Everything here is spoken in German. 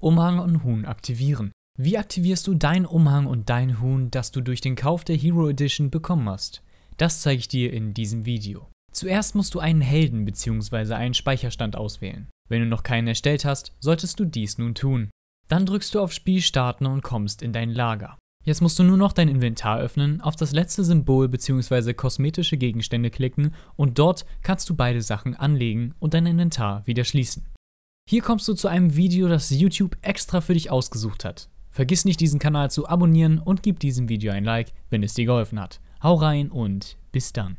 Umhang und Huhn aktivieren. Wie aktivierst du deinen Umhang und dein Huhn, das du durch den Kauf der Hero Edition bekommen hast? Das zeige ich dir in diesem Video. Zuerst musst du einen Helden bzw. einen Speicherstand auswählen. Wenn du noch keinen erstellt hast, solltest du dies nun tun. Dann drückst du auf Spiel starten und kommst in dein Lager. Jetzt musst du nur noch dein Inventar öffnen, auf das letzte Symbol bzw. kosmetische Gegenstände klicken und dort kannst du beide Sachen anlegen und dein Inventar wieder schließen. Hier kommst du zu einem Video, das YouTube extra für dich ausgesucht hat. Vergiss nicht, diesen Kanal zu abonnieren und gib diesem Video ein Like, wenn es dir geholfen hat. Hau rein und bis dann.